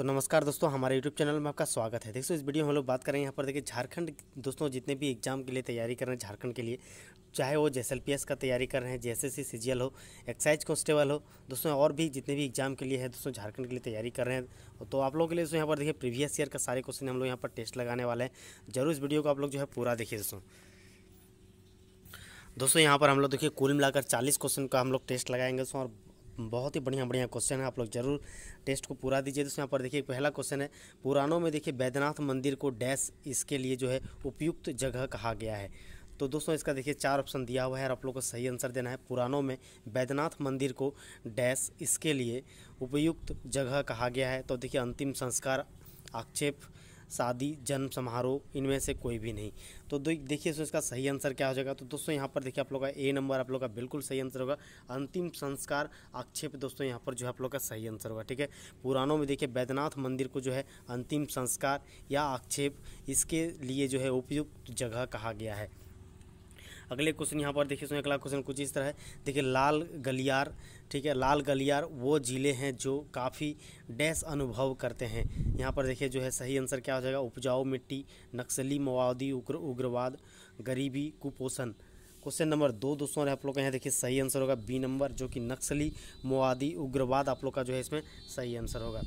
तो नमस्कार दोस्तों हमारे यूट्यूब चैनल में आपका स्वागत है देखो इस वीडियो में हम लोग बात करें यहाँ पर देखिए झारखंड दोस्तों जितने भी एग्जाम के लिए तैयारी कर रहे हैं झारखंड के लिए चाहे वो जे का तैयारी कर रहे हैं जे एस हो एक्साइज कॉन्स्टेबल हो दोस्तों और भी जितने भी एग्जाम के लिए है दोस्तों झारखंड के लिए तैयारी कर रहे हैं तो आप लोगों के लिए दोस्तों यहाँ पर देखिए प्रीवियस ईयर का सारे क्वेश्चन हम लोग यहाँ पर टेस्ट लगाने वाले हैं जरूर इस वीडियो को आप लोग जो है पूरा देखिए दोस्तों दोस्तों यहाँ पर हम लोग देखिए कुल मिलाकर चालीस क्वेश्चन का हम लोग टेस्ट लगाएंगे दोस्तों और बहुत ही बढ़िया बढ़िया क्वेश्चन है आप लोग जरूर टेस्ट को पूरा दीजिए दोस्तों यहाँ पर देखिए पहला क्वेश्चन है पुरानों में देखिए बैद्यनाथ मंदिर को डैश इसके लिए जो है उपयुक्त जगह कहा गया है तो दोस्तों इसका देखिए चार ऑप्शन दिया हुआ है और आप लोग को सही आंसर देना है पुरानों में बैद्यनाथ मंदिर को डैश इसके लिए उपयुक्त जगह कहा गया है तो देखिए अंतिम संस्कार आक्षेप शादी जन्म समारोह इनमें से कोई भी नहीं तो देखिए सो इसका सही आंसर क्या हो जाएगा तो दोस्तों यहाँ पर देखिए आप लोग का ए नंबर आप लोग का बिल्कुल सही आंसर होगा अंतिम संस्कार आक्षेप दोस्तों यहाँ पर जो है आप लोग का सही आंसर होगा ठीक है पुरानों में देखिए बैद्यनाथ मंदिर को जो है अंतिम संस्कार या आक्षेप इसके लिए जो है उपयुक्त जगह कहा गया है अगले क्वेश्चन यहाँ पर देखिए इसमें अगला क्वेश्चन कुछ इस तरह है देखिए लाल गलियार ठीक है लाल गलियार वो ज़िले हैं जो काफ़ी डैश अनुभव करते हैं यहाँ पर देखिए जो है सही आंसर क्या हो जाएगा उपजाऊ मिट्टी नक्सली मवादी उग्र उग्रवाद गरीबी कुपोषण क्वेश्चन नंबर दो दोस्तों आप लोग का यहाँ देखिए सही आंसर होगा बी नंबर जो कि नक्सली मवादी उग्रवाद आप लोग का जो है इसमें सही आंसर होगा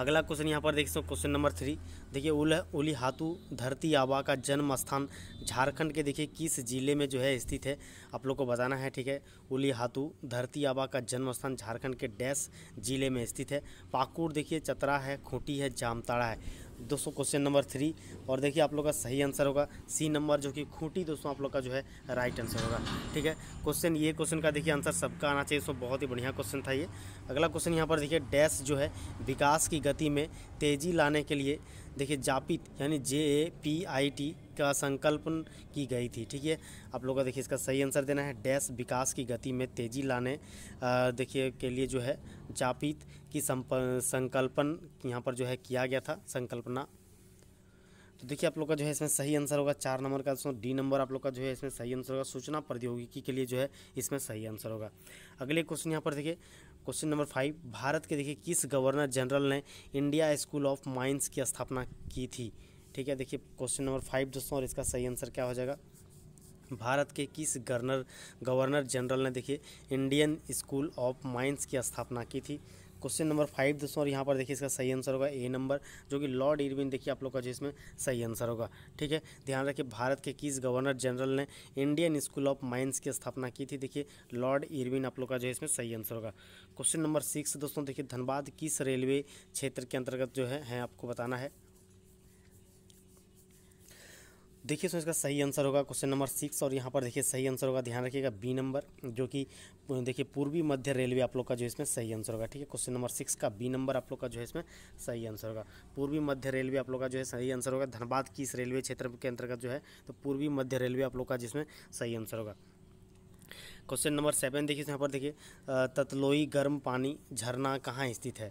अगला क्वेश्चन यहाँ पर देख सकते हो क्वेश्चन नंबर थ्री देखिए उल उली हाथू धरती आबा का जन्म स्थान झारखंड के देखिए किस जिले में जो है स्थित है आप लोग को बताना है ठीक है उली हाथू धरती आबा का जन्म स्थान झारखंड के डैश जिले में स्थित है पाकुड़ देखिए चतरा है खूंटी है जामताड़ा है दोस्तों क्वेश्चन नंबर थ्री और देखिए आप लोग का सही आंसर होगा सी नंबर जो कि खूंटी दोस्तों आप लोग का जो है राइट आंसर होगा ठीक है क्वेश्चन ये क्वेश्चन का देखिए आंसर सबका आना चाहिए सो बहुत ही बढ़िया क्वेश्चन था ये अगला क्वेश्चन यहाँ पर देखिए डैश जो है विकास की गति में तेज़ी लाने के लिए देखिए जापित यानी जे ए पी आई टी का संकल्पन की गई थी ठीक है आप लोगों का देखिए इसका सही आंसर देना है डैश विकास की गति में तेजी लाने देखिए के लिए जो है जापित की संकल्पन यहाँ पर जो है किया गया था संकल्पना तो देखिए आप लोग का जो है इसमें सही आंसर होगा चार नंबर का डी नंबर आप लोग का जो है इसमें सही आंसर होगा सूचना प्रौद्योगिकी के लिए जो है इसमें सही आंसर होगा अगले क्वेश्चन यहाँ पर देखिए क्वेश्चन नंबर फाइव भारत के देखिए किस गवर्नर जनरल ने इंडिया स्कूल ऑफ माइंस की स्थापना की थी ठीक है देखिए क्वेश्चन नंबर फाइव दोस्तों और इसका सही आंसर क्या हो जाएगा भारत के किस गवर्नर गवर्नर जनरल ने देखिए इंडियन स्कूल ऑफ माइंस की स्थापना की थी क्वेश्चन नंबर फाइव दोस्तों और यहाँ पर देखिए इसका सही आंसर होगा ए नंबर जो कि लॉर्ड इरविन देखिए आप लोग का जो इसमें सही आंसर होगा ठीक है ध्यान रखिए भारत के किस गवर्नर जनरल ने इंडियन स्कूल ऑफ माइंस की स्थापना की थी देखिए लॉर्ड इरविन आप लोग का जो इसमें सही आंसर होगा क्वेश्चन नंबर सिक्स दोस्तों देखिए धनबाद किस रेलवे क्षेत्र के अंतर्गत जो है, है आपको बताना है देखिए सो इसका सही आंसर होगा क्वेश्चन नंबर सिक्स और यहाँ पर देखिए सही आंसर होगा ध्यान रखिएगा बी नंबर जो कि देखिए पूर्वी मध्य रेलवे आप लोग का जो इसमें सही आंसर होगा ठीक है क्वेश्चन नंबर सिक्स का बी नंबर आप लोग का जो है इसमें सही आंसर होगा पूर्वी मध्य रेलवे आप लोग का जो है सही आंसर होगा धनबाद किस रेलवे क्षेत्र के अंतर्गत जो है तो पूर्वी मध्य रेलवे आप लोग का जिसमें सही आंसर होगा क्वेश्चन नंबर सेवन देखिए यहाँ पर देखिए ततलोई गर्म पानी झरना कहाँ स्थित है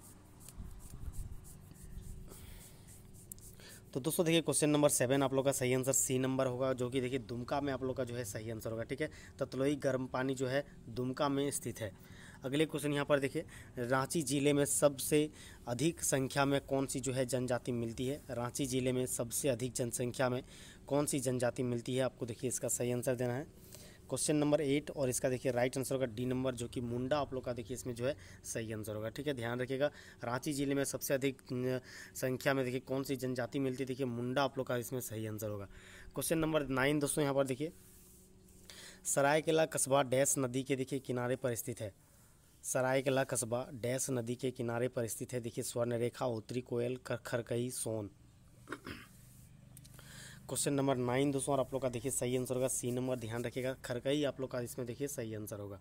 तो दोस्तों देखिए क्वेश्चन नंबर सेवन आप लोग का सही आंसर सी नंबर होगा जो कि देखिए दुमका में आप लोग का जो है सही आंसर होगा ठीक है ततलोई गर्म पानी जो है दुमका में स्थित है अगले क्वेश्चन यहाँ पर देखिए रांची ज़िले में सबसे अधिक संख्या में कौन सी जो है जनजाति मिलती है रांची ज़िले में सबसे अधिक जनसंख्या में कौन सी जनजाति मिलती है आपको देखिए इसका सही आंसर देना है क्वेश्चन नंबर एट और इसका देखिए राइट आंसर होगा डी नंबर जो कि मुंडा आप लोग का देखिए इसमें जो है सही आंसर होगा ठीक है ध्यान रखिएगा रांची जिले में सबसे अधिक संख्या में देखिए कौन सी जनजाति मिलती है देखिए मुंडा आप लोग का इसमें सही आंसर होगा क्वेश्चन नंबर नाइन दोस्तों यहाँ पर देखिए सरायकेला कस्बा डैश नदी के देखिए किनारे पर स्थित है सरायकेला कस्बा डैश नदी के किनारे पर स्थित है देखिए स्वर्ण रेखा उत्तरी Koel Kharkai Son question number nine दोस्तों और आप लोग का देखिए सही आंसर होगा सी नंबर ध्यान रखिएगा खरकई आप लोग का इसमें देखिए सही आंसर होगा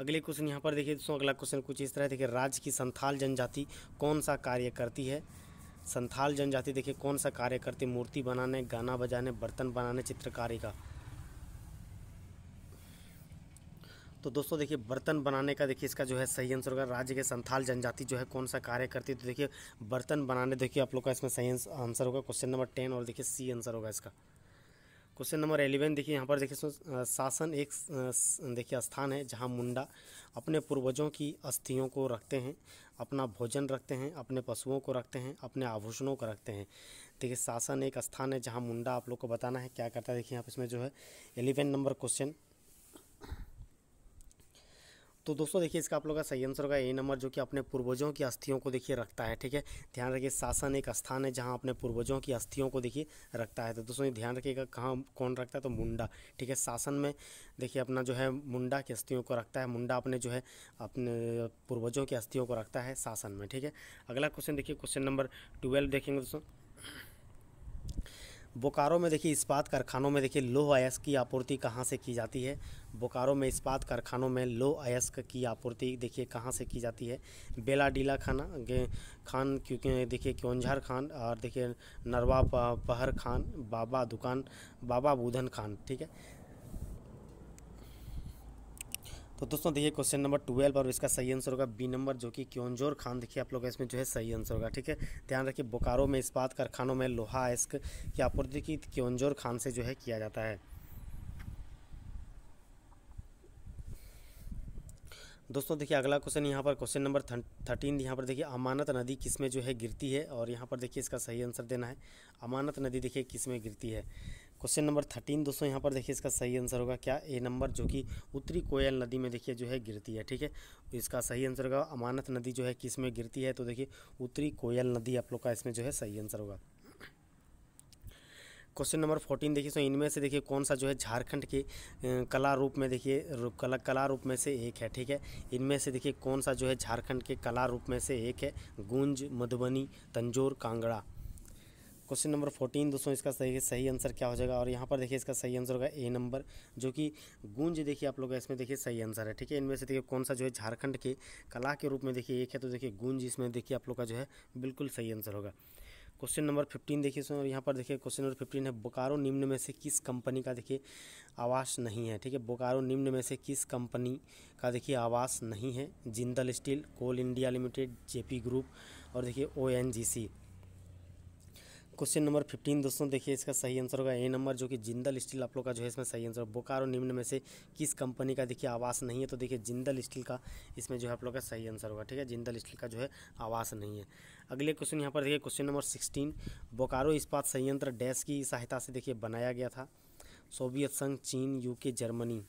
अगले क्वेश्चन यहाँ पर देखिए दोस्तों अगला क्वेश्चन कुछ इस तरह देखिए राज्य की संथाल जनजाति कौन सा कार्य करती है संथाल जनजाति देखिए कौन सा कार्य करती मूर्ति बनाने गाना बजाने बर्तन बनाने चित्रकारी का तो दोस्तों देखिए बर्तन बनाने का देखिए इसका जो है सही आंसर होगा राज्य के संथाल जनजाति जो है कौन सा कार्य करती है तो देखिए बर्तन बनाने देखिए आप लोग का इसमें सही आंसर होगा क्वेश्चन नंबर टेन और देखिए सी आंसर होगा इसका क्वेश्चन नंबर एलेवन देखिए यहाँ पर देखिए शासन एक देखिए स्थान है जहाँ मुंडा अपने पूर्वजों की अस्थियों को रखते हैं अपना भोजन रखते हैं अपने पशुओं को रखते हैं अपने आभूषणों को रखते हैं देखिए शासन एक स्थान है जहाँ मुंडा आप लोग को बताना है क्या करता है देखिए यहाँ पर इसमें जो है एलेवन नंबर क्वेश्चन तो दोस्तों देखिए इसका आप लोग का सही आंसर होगा ए नंबर जो कि अपने पूर्वजों की अस्थियों को देखिए रखता है ठीक है ध्यान रखिए शासन एक स्थान है जहाँ अपने पूर्वजों की अस्थियों को देखिए रखता है तो दोस्तों ये ध्यान रखिएगा कहाँ कौन रखता है तो मुंडा ठीक है शासन में देखिए अपना जो है मुंडा की अस्थियों को रखता है मुंडा अपने जो है अपने पूर्वजों की अस्थियों को रखता है शासन में ठीक है अगला क्वेश्चन देखिए क्वेश्चन नंबर ट्वेल्व देखेंगे दोस्तों बोकारो में देखिए इस्पात कारखानों में देखिए लोह अयस्क की आपूर्ति कहाँ से की जाती है बोकारो में इस्पात कारखानों में लोह अयस्क की आपूर्ति देखिए कहाँ से की जाती है बेला डीला खाना खान क्योंकि देखिए क्योंझार खान और देखिए नरवा पहर खान बाबा दुकान बाबा बूधन खान ठीक है तो दोस्तों देखिए क्वेश्चन नंबर ट्वेल्व और इसका सही आंसर होगा बी नंबर जो कि क्योंजोर खान देखिए आप लोग इसमें जो है सही आंसर होगा ठीक है ध्यान रखिए बोकारो में इस्पात कारखानों में लोहा एस्क की आपूर्ति की क्योंजोर खान से जो है किया जाता है दोस्तों देखिए अगला क्वेश्चन यहाँ पर क्वेश्चन नंबर थर्टीन यहाँ पर देखिए अमानत नदी किस में जो है गिरती है और यहाँ पर देखिए इसका सही आंसर देना है अमानत नदी देखिए किस में गिरती है क्वेश्चन नंबर थर्टीन दोस्तों यहाँ पर देखिए इसका सही आंसर होगा क्या ए नंबर जो कि उत्तरी कोयल नदी में देखिए जो है गिरती है ठीक है इसका सही आंसर होगा अमानत नदी जो है किस में गिरती है तो देखिए उत्तरी कोयल नदी आप लोग का इसमें जो है सही आंसर होगा क्वेश्चन नंबर फोर्टीन देखिए सो इनमें से देखिए कौन सा जो है झारखंड के कला रूप में देखिए कला कला रूप में से एक है ठीक है इनमें से देखिए कौन सा जो है झारखंड के कला रूप में से एक है गूंज Madhubani Tanjore Kangra question number fourteen दोस्तों इसका सही सही आंसर क्या हो जाएगा और यहाँ पर देखिए इसका सही आंसर होगा ए नंबर जो कि गूंज देखिए आप लोग इसमें देखिए सही आंसर है ठीक है इनमें से देखिए कौन सा जो है झारखंड के कला के रूप में देखिए एक है तो देखिए गूंज इसमें देखिए आप लोग का जो है बिल्कुल सही आंसर होगा क्वेश्चन नंबर फिफ्टीन देखिए सर यहाँ पर देखिए क्वेश्चन नंबर फिफ्टीन है बोकारो निम्न में से किस कंपनी का देखिए आवास नहीं है ठीक है बोकारो निम्न में से किस कंपनी का देखिए आवास नहीं है Jindal steel coal India limited JP group और देखिए O N G C question number fifteen दोस्तों देखिए इसका सही आंसर होगा ए नंबर जो कि जिंदल स्टील आप लोग का जो है इसमें सही आंसर बोकारो निम्न में से किस कंपनी का देखिए आवास नहीं है तो देखिए जिंदल स्टील का इसमें जो है आप लोग का सही आंसर होगा ठीक है जिंदल स्टील का जो है आवास नहीं है अगले क्वेश्चन यहाँ पर देखिए क्वेश्चन नंबर सिक्सटीन बोकारो इस्पात संयंत्र डैश की सहायता से देखिए बनाया गया था सोवियत संघ चीन यू जर्मनी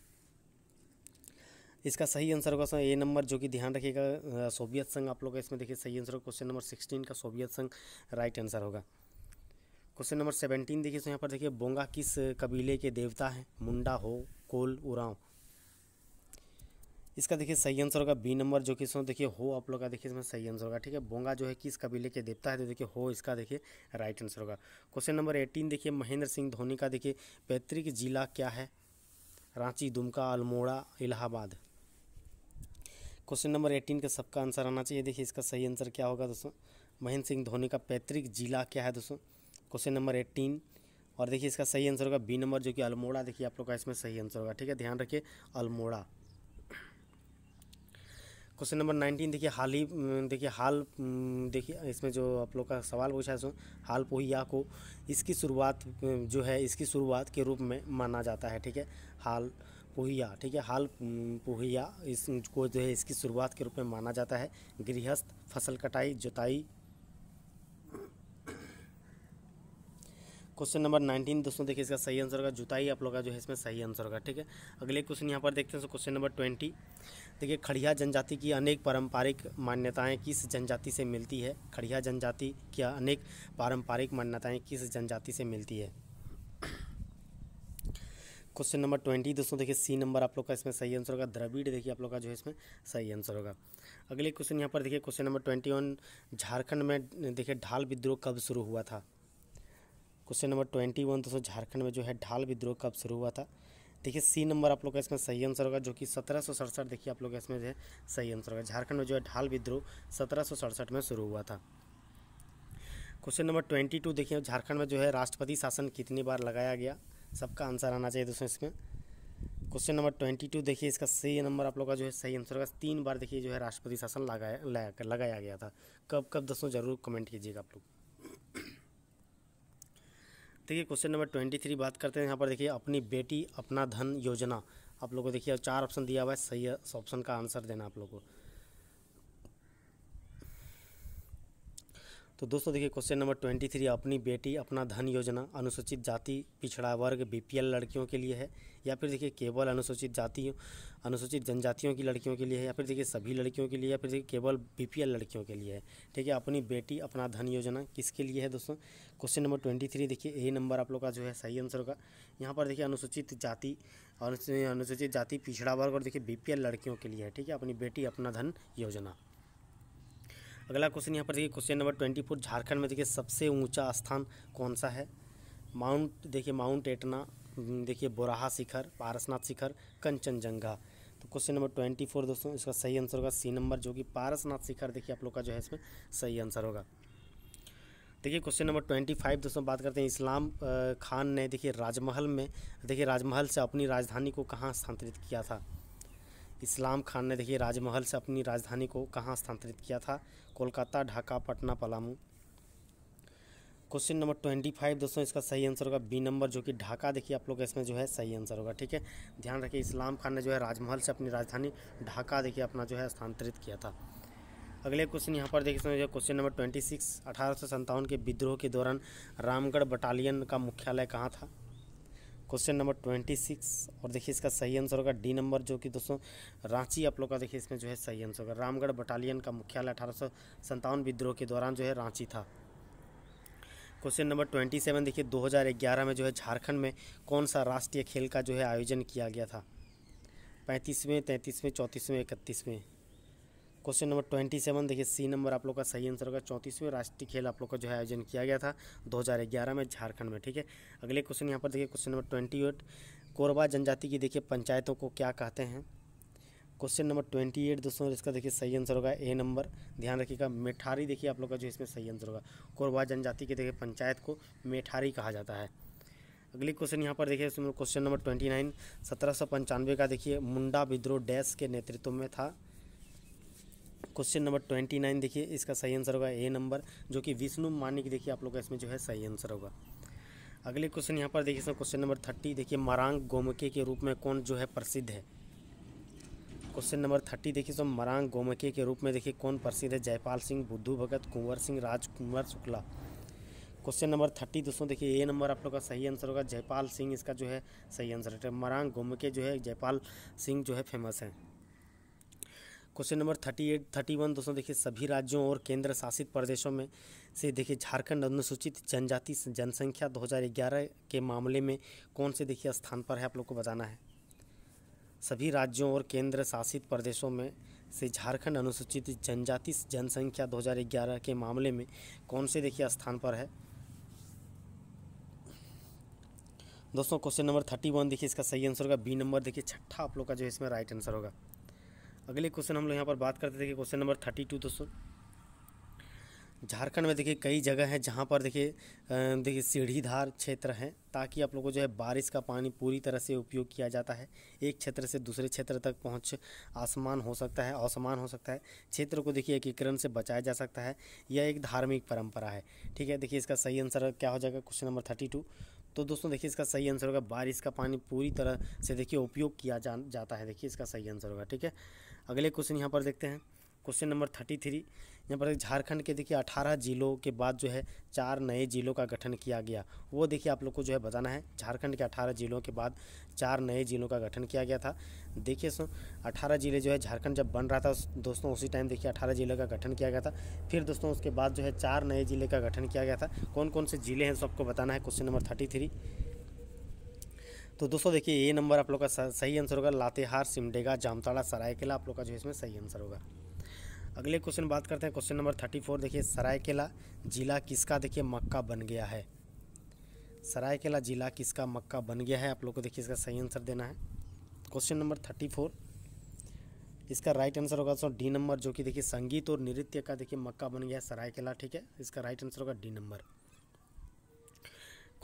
इसका सही आंसर होगा ए नंबर जो कि ध्यान रखिएगा सोवियत संघ आप लोग का इसमें देखिए सही आंसर होगा क्वेश्चन नंबर सिक्सटीन का सोवियत संघ राइट आंसर होगा क्वेश्चन नंबर सेवेंटीन देखिए सो यहाँ पर देखिए बोंगा किस कबीले के देवता हैं मुंडा हो कोल उराव इसका देखिए सही आंसर होगा बी नंबर जो कि इसमें देखिए हो आप लोग का देखिए इसमें सही आंसर होगा ठीक है बोंगा जो है किस कबीले के देवता है तो देखिए हो इसका देखिए राइट आंसर होगा क्वेश्चन नंबर एटीन देखिए महेंद्र सिंह धोनी का देखिए पैतृक जिला क्या है Ranchi Dumka Almora Allahabad question number eighteen का सबका आंसर आना चाहिए देखिए इसका सही आंसर क्या होगा दोस्तों महेंद्र सिंह धोनी का पैतृक जिला क्या है दोस्तों क्वेश्चन नंबर एट्टीन और देखिए इसका सही आंसर होगा बी नंबर जो कि अल्मोड़ा देखिए आप लोग का इसमें सही आंसर होगा ठीक है ध्यान रखिए अल्मोड़ा क्वेश्चन नंबर नाइनटीन देखिए हाल ही देखिए हाल देखिए इसमें जो आप लोग का सवाल पूछा है हाल पोहिया को इसकी शुरुआत जो है इसकी शुरुआत के रूप में माना जाता है ठीक है हाल पोहिया ठीक है हाल पोहिया इसको जो है इसकी शुरुआत के रूप में माना जाता है गृहस्थ फसल कटाई जुताई क्वेश्चन नंबर नाइनटीन दोस्तों देखिए इसका सही आंसर होगा जुताई आप लोग का जो है इसमें सही आंसर होगा ठीक है अगले क्वेश्चन यहाँ पर देखते हैं क्वेश्चन नंबर ट्वेंटी देखिए खड़िया जनजाति की अनेक पारंपरिक मान्यताएं किस जनजाति से मिलती है खड़िया जनजाति की अनेक पारंपरिक मान्यताएँ किस जनजाति से मिलती है क्वेश्चन नंबर ट्वेंटी दोस्तों देखिए सी नंबर आप लोग का इसमें सही आंसर होगा द्रविड़ देखिए आप लोग का जो है इसमें सही आंसर होगा अगले क्वेश्चन यहाँ पर देखिए question number twenty one Jharkhand में देखिए ढाल विद्रोह कब शुरू हुआ था क्वेश्चन नंबर ट्वेंटी वन दोस्तों झारखंड में जो है ढाल विद्रोह कब शुरू हुआ था देखिए सी नंबर आप लोग का इसमें सही आंसर होगा जो कि सत्रह सौ सड़सठ देखिए आप लोग का इसमें जो है सही आंसर होगा झारखंड में जो है ढाल विद्रोह सत्रह सौ सड़सठ में शुरू हुआ था क्वेश्चन नंबर ट्वेंटी टू देखिए झारखंड में जो है राष्ट्रपति शासन कितनी बार लगाया गया सबका आंसर आना चाहिए दोस्तों इसमें क्वेश्चन नंबर ट्वेंटी टू देखिए इसका सही नंबर आप लोग का जो है सही आंसर होगा तीन बार देखिए जो है राष्ट्रपति शासन लगाया लगाया गया था कब कब दोस्तों जरूर कमेंट कीजिएगा आप लोग देखिए क्वेश्चन नंबर ट्वेंटी थ्री बात करते हैं यहाँ पर देखिए अपनी बेटी अपना धन योजना आप लोगों को देखिए चार ऑप्शन दिया हुआ है सही ऑप्शन का आंसर देना आप लोगों को तो दोस्तों देखिए क्वेश्चन नंबर ट्वेंटी थ्री अपनी बेटी अपना धन योजना अनुसूचित जाति पिछड़ा वर्ग बीपीएल लड़कियों के लिए है या फिर देखिए केवल अनुसूचित जातियों अनुसूचित जनजातियों की लड़कियों के लिए है या फिर देखिए सभी लड़कियों के लिए या फिर देखिए केवल बी लड़कियों के लिए है ठीक है अपनी बेटी अपना धन योजना किसके लिए है दोस्तों क्वेश्चन नंबर ट्वेंटी थ्री देखिए यही नंबर आप लोग का जो है सही आंसर होगा यहाँ पर देखिए अनुसूचित जाति और अनुसूचित जाति पिछड़ा वर्ग और देखिए बी लड़कियों के लिए है ठीक है अपनी बेटी अपना धन योजना अगला क्वेश्चन यहाँ पर देखिए question number twenty four Jharkhand में देखिए सबसे ऊंचा स्थान कौन सा है माउंट देखिए माउंट एटना देखिए बोराहा शिखर पारसनाथ शिखर कंचनजंगा तो क्वेश्चन नंबर ट्वेंटी फोर दोस्तों इसका सही आंसर होगा सी नंबर जो कि पारसनाथ शिखर देखिए आप लोग का जो है इसमें सही आंसर होगा देखिए क्वेश्चन नंबर ट्वेंटी फाइव दोस्तों बात करते हैं इस्लाम खान ने देखिए राजमहल में देखिए राजमहल से अपनी राजधानी को कहाँ स्थानांतरित किया था इस्लाम खान ने देखिए राजमहल से अपनी राजधानी को कहाँ स्थानांतरित किया था Kolkata Dhaka Patna Palamu question number twenty five दोस्तों इसका सही आंसर होगा बी नंबर जो कि ढाका देखिए आप लोग इसमें जो है सही आंसर होगा ठीक है ध्यान रखिए इस्लाम खान ने जो है राजमहल से अपनी राजधानी ढाका देखिए अपना जो है स्थानांतरित किया था अगले क्वेश्चन यहाँ पर देखिए इसमें जो क्वेश्चन नंबर ट्वेंटी सिक्स अठारह के विद्रोह के दौरान रामगढ़ बटालियन का मुख्यालय कहाँ था क्वेश्चन नंबर ट्वेंटी सिक्स और देखिए इसका सही आंसर होगा डी नंबर जो कि दोस्तों रांची आप लोग का देखिए इसमें जो है सही आंसर होगा रामगढ़ बटालियन का मुख्यालय अठारह सौ विद्रोह के दौरान जो है रांची था क्वेश्चन नंबर ट्वेंटी सेवन देखिए 2011 में जो है झारखंड में कौन सा राष्ट्रीय खेल का जो है आयोजन किया गया था पैंतीसवें तैंतीसवें चौंतीसवें इकतीसवें क्वेश्चन नंबर ट्वेंटी सेवन देखिए सी नंबर आप लोग का सही आंसर होगा चौंतीसवें राष्ट्रीय खेल आप लोग का जो है आयोजन किया गया था 2011 में झारखंड में ठीक है अगले क्वेश्चन यहाँ पर देखिए question number twenty eight Korba जनजाति की देखिए पंचायतों को क्या कहते हैं क्वेश्चन नंबर ट्वेंटी एट दोस्तों इसका देखिए सही आंसर होगा ए नंबर ध्यान रखिएगा मेठारी देखिए आप लोग का जो इसमें सही आंसर होगा कोरबा जनजाति के देखिए पंचायत को मेठारी कहा जाता है अगली क्वेश्चन यहाँ पर देखिए इसमें क्वेश्चन नंबर ट्वेंटी नाइन सत्रह सौ पंचानवे का देखिए मुंडा विद्रोह डैश के नेतृत्व में था क्वेश्चन नंबर ट्वेंटी नाइन देखिए इसका सही आंसर होगा ए नंबर जो कि विष्णु मानिक देखिए आप लोग का इसमें जो है सही आंसर होगा अगले क्वेश्चन यहाँ पर देखिए इसमें क्वेश्चन नंबर थर्टी देखिए मारांग गोमके के रूप में कौन जो है प्रसिद्ध है क्वेश्चन नंबर थर्टी देखिए सो मरांग गोमके के रूप में देखिए कौन प्रसिद्ध है Jaipal Singh Budhu Bhagat Kunwar Singh Rajkumar Shukla question number thirty दोस्तों देखिए ए नंबर आप लोग का सही आंसर होगा जयपाल सिंह इसका जो है सही आंसर है मरांग गोमके जो है जयपाल सिंह जो है फेमस है question number thirty eight thirty one दोस्तों देखिए सभी राज्यों और केंद्र शासित प्रदेशों में से देखिए झारखंड अनुसूचित जनजाति जनसंख्या 2011 के मामले में कौन से देखिए स्थान पर है आप लोग को बताना है सभी राज्यों और केंद्र शासित प्रदेशों में से झारखंड अनुसूचित जनजाति जनसंख्या 2011 के मामले में कौन से देखिए स्थान पर है दोस्तों क्वेश्चन नंबर थर्टी वन देखिए इसका सही आंसर होगा बी नंबर देखिए छठा आप लोग का जो है इसमें राइट आंसर होगा अगले क्वेश्चन हम लोग यहाँ पर बात करते थे क्वेश्चन नंबर थर्टी टू दोस्तों झारखंड में देखिए कई जगह हैं जहाँ पर देखिए देखिए सीढ़ीधार क्षेत्र हैं ताकि आप लोगों को जो है बारिश का पानी पूरी तरह से उपयोग किया जाता है एक क्षेत्र से दूसरे क्षेत्र तक पहुँच आसमान हो सकता है असमान हो सकता है क्षेत्र को देखिए एकीकरण से बचाया जा सकता है यह एक धार्मिक परंपरा है ठीक है देखिए इसका सही आंसर क्या हो जाएगा क्वेश्चन नंबर थर्टी टू तो दोस्तों देखिए इसका सही आंसर होगा बारिश का पानी पूरी तरह से देखिए उपयोग किया जाता है देखिए इसका सही आंसर होगा ठीक है अगले क्वेश्चन यहाँ पर देखते हैं क्वेश्चन नंबर थर्टी थ्री यहाँ पर झारखंड के देखिए अठारह जिलों के बाद जो है चार नए जिलों का गठन किया गया वो देखिए आप लोग को जो है बताना है झारखंड के अठारह जिलों के बाद चार नए जिलों का गठन किया गया था देखिए सो अठारह जिले जो है झारखंड जब बन रहा था दोस्तों उसी टाइम देखिए अठारह जिले का गठन किया गया था फिर दोस्तों उसके बाद जो है चार नए जिले का गठन किया गया था कौन कौन से जिले हैं सबको बताना है क्वेश्चन नंबर थर्टी थ्री तो दोस्तों देखिए ये नंबर आप लोग का सही आंसर होगा लातेहार सिमडेगा जामताड़ा सरायकेला आप लोग का जो है इसमें सही आंसर होगा अगले क्वेश्चन बात करते हैं क्वेश्चन नंबर थर्टी फोर देखिए सरायकेला जिला किसका देखिए मक्का बन गया है सरायकेला जिला किसका मक्का बन गया है आप लोग को देखिए इसका सही आंसर देना है क्वेश्चन नंबर थर्टी फोर इसका राइट आंसर होगा सो डी नंबर जो कि देखिए संगीत और नृत्य का देखिए मक्का बन गया है सरायकेला ठीक है इसका राइट आंसर होगा D number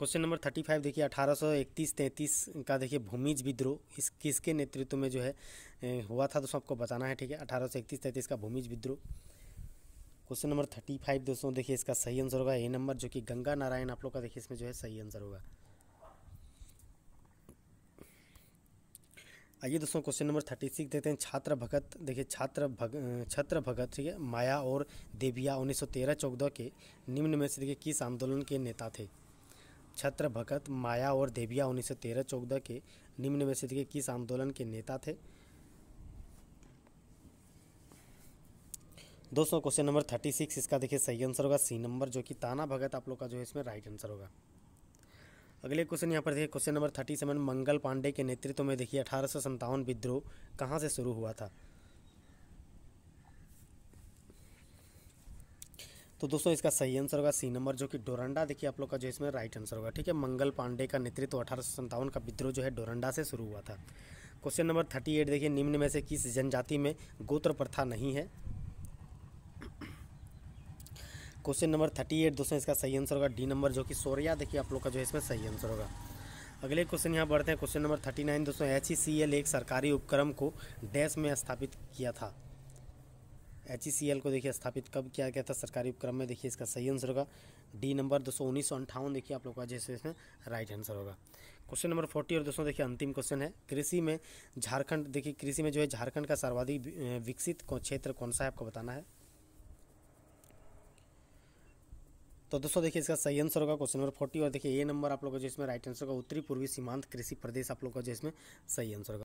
question number thirty five देखिए अठारह सौ इकतीस तैंतीस का देखिए भूमिज विद्रोह इस किसके नेतृत्व में जो है हुआ था दोस्तों आपको बताना है ठीक है अठारह सौ इकतीस तैंतीस का भूमिज विद्रोह क्वेश्चन नंबर थर्टी फाइव दोस्तों देखिए इसका सही आंसर होगा ए नंबर जो कि गंगा नारायण आप लोग का देखिए इसमें जो है सही आंसर होगा आइए दोस्तों क्वेश्चन नंबर थर्टी सिक्स देखते हैं छात्र भगत देखिए छात्र भग छत्र भगत ठीक है माया और देविया उन्नीस सौ तेरह चौदह के निम्न में से देखिए किस आंदोलन के नेता थे छत्र भगत माया और देविया उन्नीस सौ तेरह चौदह के निम्न में से के किस आंदोलन के नेता थे दोस्तों क्वेश्चन नंबर थर्टी सिक्स इसका देखिए सही आंसर होगा सी नंबर जो कि ताना भगत आप लोग का जो है इसमें राइट आंसर होगा अगले क्वेश्चन यहाँ पर देखिए question number thirty seven Mangal Pandey के नेतृत्व में देखिए अठारह सौ विद्रोह कहाँ से शुरू हुआ था तो दोस्तों इसका सही आंसर होगा सी नंबर जो कि डोरंडा देखिए आप लोग का जो इसमें राइट आंसर होगा ठीक है मंगल पांडे का नेतृत्व अठारह का विद्रोह जो है डोरंडा से शुरू हुआ था क्वेश्चन नंबर थर्टी एट देखिए निम्न में से किस जनजाति में गोत्र प्रथा नहीं है क्वेश्चन नंबर थर्टी एट दोस्तों इसका सही आंसर होगा डी नंबर जो कि सोरिया देखिए आप लोग का जो है इसमें सही आंसर होगा अगले क्वेश्चन यहाँ बढ़ते हैं क्वेश्चन नंबर थर्टी नाइन दोस्तों एच e एक सरकारी उपक्रम को डैश में स्थापित किया था एच को देखिए स्थापित कब किया गया था सरकारी उपक्रम में देखिए इसका सही आंसर होगा डी नंबर दो सौ देखिए आप लोग का जैसे इसमें राइट आंसर होगा क्वेश्चन नंबर फोर्टी और दोस्तों देखिए अंतिम क्वेश्चन है कृषि में झारखंड देखिए कृषि में जो है झारखंड का सर्वाधिक विकसित क्षेत्र कौन सा है आपको बताना है तो दोस्तों देखिए इसका सही आंसर होगा क्वेश्चन नंबर फोर्टी और देखिए ए नंबर आप लोग का जो इसमें राइट आंसर होगा उत्तरी पूर्वी सीमांत कृषि प्रदेश आप लोग का जो इसमें सही आंसर होगा